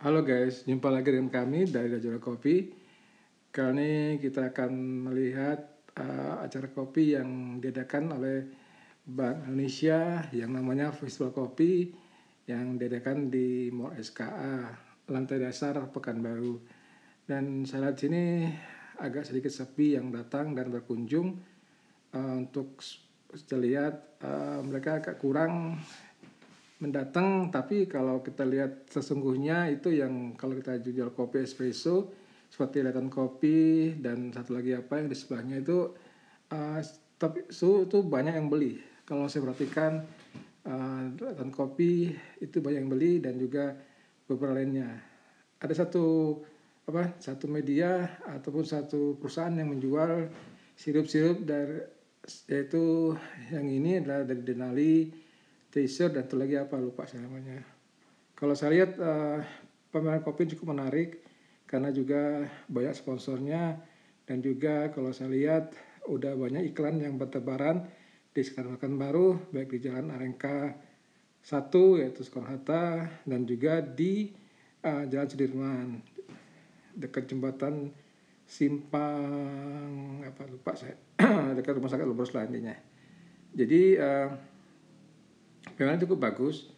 Halo guys, jumpa lagi dengan kami dari Dajara Kopi. Kali ini kita akan melihat uh, acara kopi yang diadakan oleh Bank Indonesia yang namanya Festival Kopi yang diadakan di Mall SKA, lantai dasar Pekanbaru. Dan saya lihat sini agak sedikit sepi yang datang dan berkunjung uh, untuk terlihat uh, eh, mereka agak kurang mendatang tapi kalau kita lihat sesungguhnya itu yang kalau kita jual kopi espresso seperti latan kopi dan satu lagi apa yang di sebelahnya itu uh, tapi su itu banyak yang beli kalau saya perhatikan uh, kopi itu banyak yang beli dan juga beberapa lainnya ada satu apa satu media ataupun satu perusahaan yang menjual sirup-sirup dari yaitu yang ini adalah dari Denali t-shirt dan itu lagi apa lupa saya namanya. Kalau saya lihat uh, eh, pameran kopi cukup menarik karena juga banyak sponsornya dan juga kalau saya lihat udah banyak iklan yang bertebaran di sekarang makan baru baik di Jalan Arengka 1 yaitu Soekarno Hatta dan juga di uh, Jalan Sudirman dekat jembatan simpang apa lupa saya dekat rumah sakit Lubros lah intinya. Jadi uh, memang cukup bagus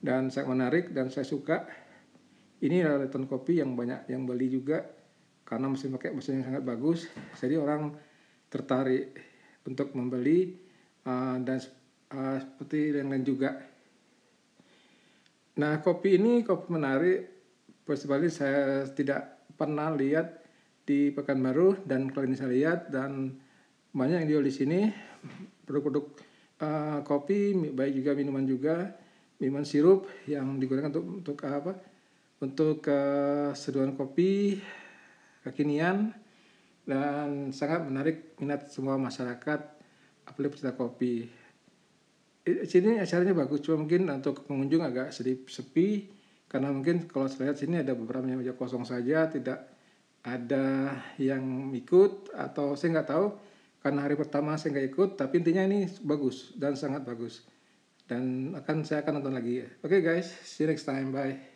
dan saya menarik dan saya suka ini adalah return Kopi yang banyak yang beli juga karena mesin pakai mesin yang sangat bagus jadi orang tertarik untuk membeli uh, dan uh, seperti yang lain juga nah kopi ini kopi menarik personally saya tidak pernah lihat di Pekanbaru dan kalau ini saya lihat dan banyak yang jual di sini produk-produk uh, kopi, baik juga minuman juga, minuman sirup yang digunakan untuk untuk ah, apa? Untuk uh, seduhan kopi kekinian dan sangat menarik minat semua masyarakat apalagi pecinta kopi. Sini acaranya bagus, cuma mungkin untuk pengunjung agak sedih sepi karena mungkin kalau saya lihat sini ada beberapa meja kosong saja, tidak ada yang ikut atau saya nggak tahu karena hari pertama saya nggak ikut tapi intinya ini bagus dan sangat bagus dan akan saya akan nonton lagi oke okay guys see you next time bye